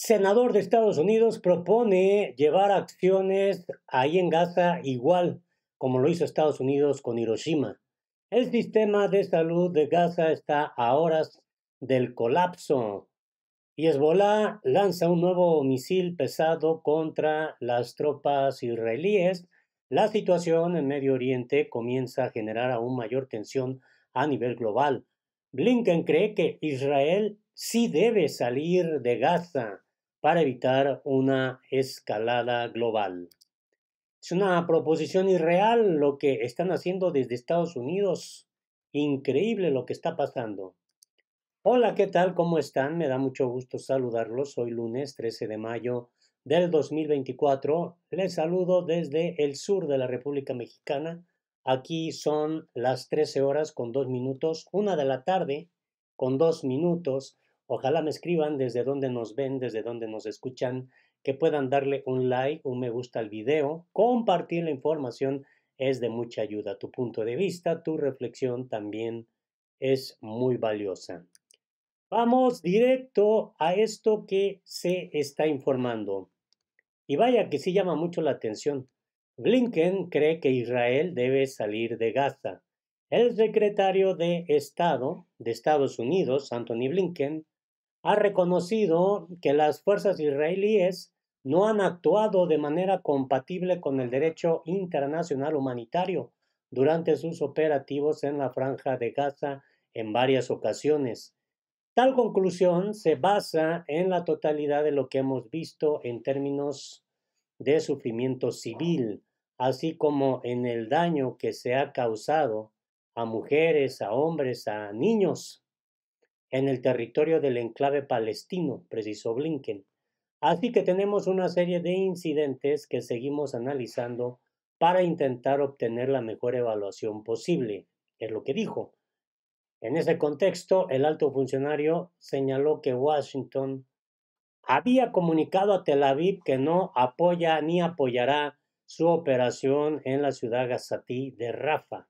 senador de Estados Unidos propone llevar acciones ahí en Gaza igual como lo hizo Estados Unidos con Hiroshima. El sistema de salud de Gaza está a horas del colapso. Y Hezbollah lanza un nuevo misil pesado contra las tropas israelíes. La situación en Medio Oriente comienza a generar aún mayor tensión a nivel global. Blinken cree que Israel sí debe salir de Gaza para evitar una escalada global. Es una proposición irreal lo que están haciendo desde Estados Unidos. Increíble lo que está pasando. Hola, ¿qué tal? ¿Cómo están? Me da mucho gusto saludarlos. Hoy lunes 13 de mayo del 2024. Les saludo desde el sur de la República Mexicana. Aquí son las 13 horas con dos minutos, Una de la tarde con dos minutos. Ojalá me escriban desde donde nos ven, desde donde nos escuchan, que puedan darle un like, un me gusta al video, compartir la información es de mucha ayuda. Tu punto de vista, tu reflexión también es muy valiosa. Vamos directo a esto que se está informando. Y vaya que sí llama mucho la atención. Blinken cree que Israel debe salir de Gaza. El secretario de Estado de Estados Unidos, Anthony Blinken, ha reconocido que las fuerzas israelíes no han actuado de manera compatible con el derecho internacional humanitario durante sus operativos en la franja de Gaza en varias ocasiones. Tal conclusión se basa en la totalidad de lo que hemos visto en términos de sufrimiento civil, así como en el daño que se ha causado a mujeres, a hombres, a niños en el territorio del enclave palestino, precisó Blinken. Así que tenemos una serie de incidentes que seguimos analizando para intentar obtener la mejor evaluación posible, es lo que dijo. En ese contexto, el alto funcionario señaló que Washington había comunicado a Tel Aviv que no apoya ni apoyará su operación en la ciudad gazatí de Rafa,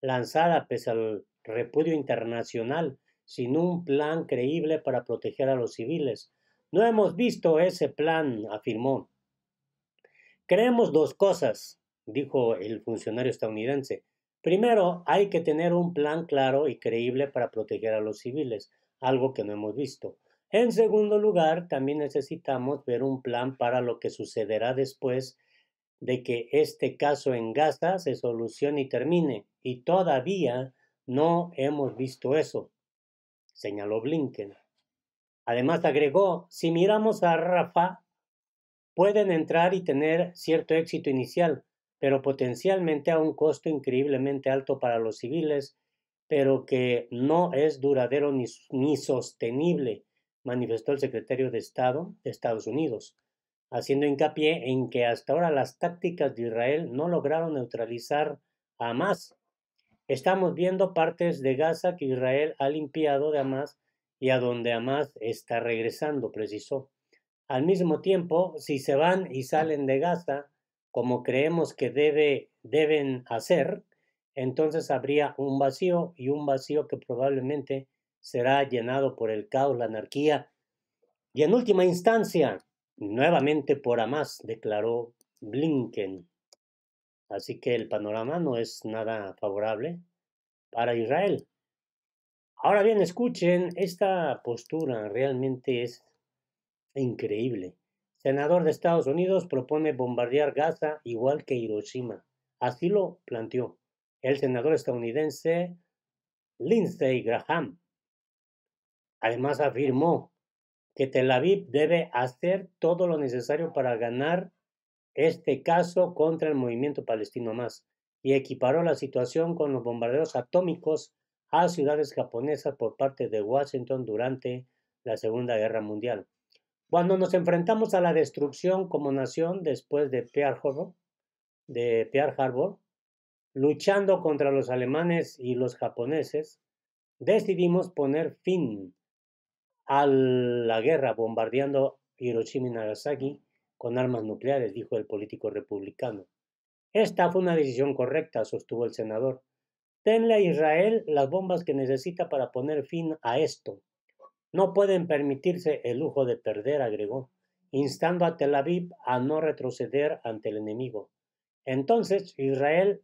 lanzada pese al repudio internacional sin un plan creíble para proteger a los civiles. No hemos visto ese plan, afirmó. Creemos dos cosas, dijo el funcionario estadounidense. Primero, hay que tener un plan claro y creíble para proteger a los civiles, algo que no hemos visto. En segundo lugar, también necesitamos ver un plan para lo que sucederá después de que este caso en Gaza se solucione y termine. Y todavía no hemos visto eso señaló Blinken. Además agregó, si miramos a Rafa, pueden entrar y tener cierto éxito inicial, pero potencialmente a un costo increíblemente alto para los civiles, pero que no es duradero ni, sostenible, manifestó el secretario de Estado de Estados Unidos, haciendo hincapié en que hasta ahora las tácticas de Israel no lograron neutralizar a más. Estamos viendo partes de Gaza que Israel ha limpiado de Hamas y a donde Hamas está regresando, precisó. Al mismo tiempo, si se van y salen de Gaza, como creemos que debe, deben hacer, entonces habría un vacío y un vacío que probablemente será llenado por el caos, la anarquía y en última instancia, nuevamente por Hamas, declaró Blinken. Así que el panorama no es nada favorable para Israel. Ahora bien, escuchen, esta postura realmente es increíble. Senador de Estados Unidos propone bombardear Gaza igual que Hiroshima. Así lo planteó el senador estadounidense Lindsey Graham. Además afirmó que Tel Aviv debe hacer todo lo necesario para ganar este caso contra el movimiento palestino más y equiparó la situación con los bombardeos atómicos a ciudades japonesas por parte de Washington durante la Segunda Guerra Mundial. Cuando nos enfrentamos a la destrucción como nación después de Pearl Harbor, de Pearl Harbor luchando contra los alemanes y los japoneses, decidimos poner fin a la guerra bombardeando Hiroshima y Nagasaki con armas nucleares, dijo el político republicano. Esta fue una decisión correcta, sostuvo el senador. Denle a Israel las bombas que necesita para poner fin a esto. No pueden permitirse el lujo de perder, agregó, instando a Tel Aviv a no retroceder ante el enemigo. Entonces, Israel,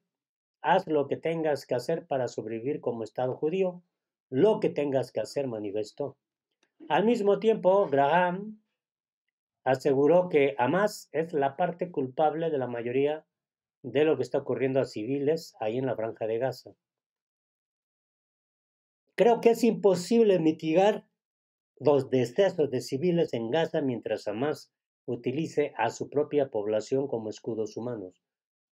haz lo que tengas que hacer para sobrevivir como Estado judío, lo que tengas que hacer, manifestó. Al mismo tiempo, Graham aseguró que Hamas es la parte culpable de la mayoría de lo que está ocurriendo a civiles ahí en la franja de Gaza. Creo que es imposible mitigar los decesos de civiles en Gaza mientras Hamas utilice a su propia población como escudos humanos.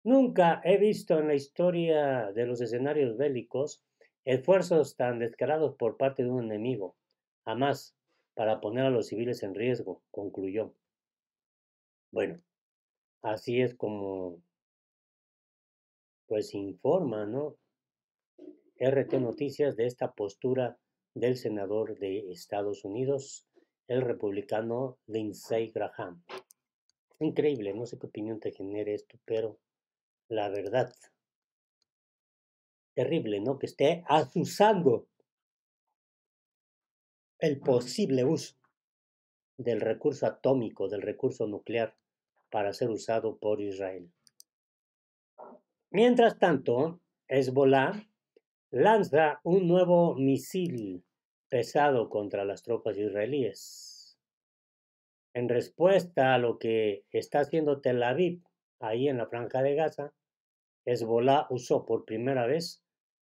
Nunca he visto en la historia de los escenarios bélicos esfuerzos tan descarados por parte de un enemigo, Hamas, para poner a los civiles en riesgo, concluyó. Bueno, así es como pues informa, ¿no? RT Noticias de esta postura del senador de Estados Unidos, el republicano Lindsey Graham. Increíble, no sé qué opinión te genere esto, pero la verdad, terrible, ¿no? Que esté asusando el posible uso del recurso atómico, del recurso nuclear para ser usado por Israel. Mientras tanto, Hezbollah lanza un nuevo misil pesado contra las tropas israelíes. En respuesta a lo que está haciendo Tel Aviv ahí en la franja de Gaza, Hezbollah usó por primera vez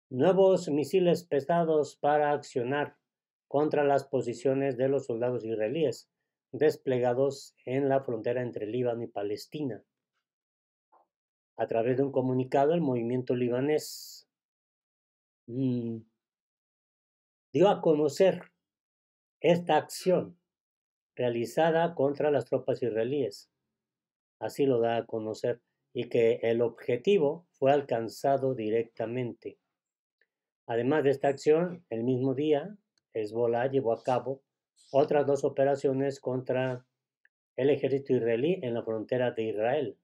nuevos misiles pesados para accionar contra las posiciones de los soldados israelíes, desplegados en la frontera entre Líbano y Palestina. A través de un comunicado, el movimiento libanés mm, dio a conocer esta acción realizada contra las tropas israelíes. Así lo da a conocer y que el objetivo fue alcanzado directamente. Además de esta acción, el mismo día, Hezbollah llevó a cabo otras dos operaciones contra el ejército israelí en la frontera de Israel,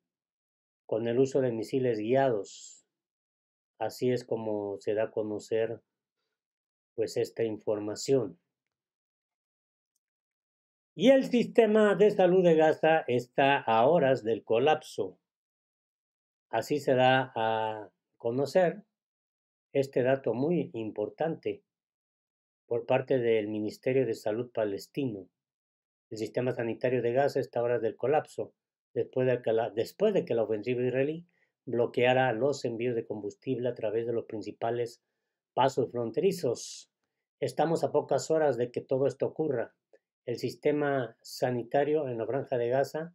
con el uso de misiles guiados. Así es como se da a conocer pues esta información. Y el sistema de salud de Gaza está a horas del colapso. Así se da a conocer este dato muy importante por parte del Ministerio de Salud palestino. El sistema sanitario de Gaza está ahora del colapso, después de, que la, después de que la ofensiva israelí bloqueara los envíos de combustible a través de los principales pasos fronterizos. Estamos a pocas horas de que todo esto ocurra. El sistema sanitario en la franja de Gaza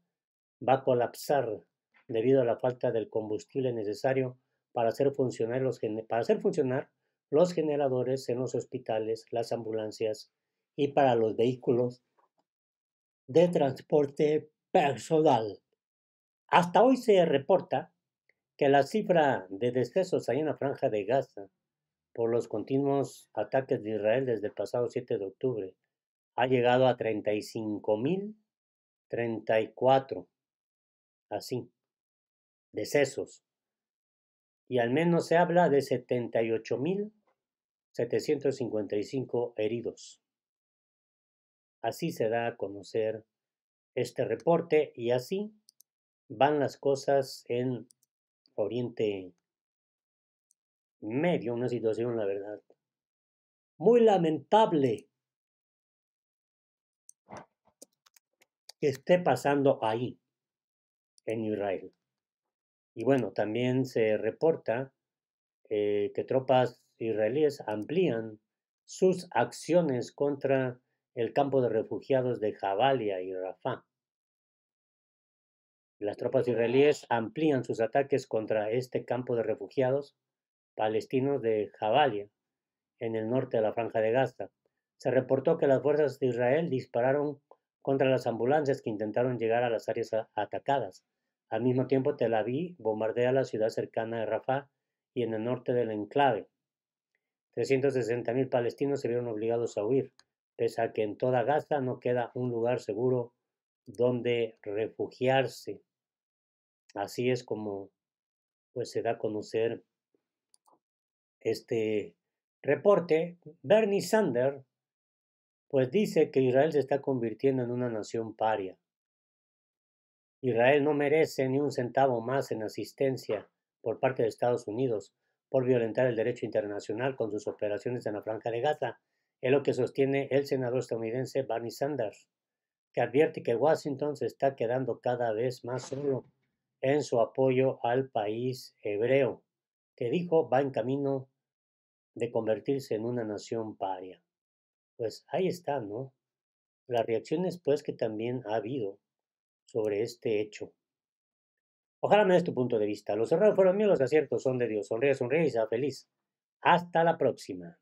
va a colapsar debido a la falta del combustible necesario para hacer funcionar, los, para hacer funcionar los generadores en los hospitales, las ambulancias y para los vehículos de transporte personal. Hasta hoy se reporta que la cifra de decesos en la franja de Gaza por los continuos ataques de Israel desde el pasado 7 de octubre ha llegado a 35.034, así, decesos. Y al menos se habla de 78.000 755 heridos. Así se da a conocer este reporte y así van las cosas en Oriente Medio, una situación, la verdad, muy lamentable que esté pasando ahí, en Israel. Y bueno, también se reporta eh, que tropas israelíes amplían sus acciones contra el campo de refugiados de Jabalia y Rafah. Las tropas israelíes amplían sus ataques contra este campo de refugiados palestinos de Jabalia, en el norte de la Franja de Gaza. Se reportó que las fuerzas de Israel dispararon contra las ambulancias que intentaron llegar a las áreas atacadas. Al mismo tiempo, Tel Aviv bombardea la ciudad cercana de Rafah y en el norte del enclave. 360.000 palestinos se vieron obligados a huir, pese a que en toda Gaza no queda un lugar seguro donde refugiarse. Así es como pues se da a conocer este reporte. Bernie Sanders pues dice que Israel se está convirtiendo en una nación paria. Israel no merece ni un centavo más en asistencia por parte de Estados Unidos, por violentar el derecho internacional con sus operaciones en la Franja de Gaza, es lo que sostiene el senador estadounidense Bernie Sanders, que advierte que Washington se está quedando cada vez más solo en su apoyo al país hebreo, que dijo va en camino de convertirse en una nación paria. Pues ahí está, ¿no? Las reacciones pues que también ha habido sobre este hecho. Ojalá me des tu punto de vista. Los errores fueron míos, los aciertos son de Dios. Sonríe, sonríe y sea feliz. Hasta la próxima.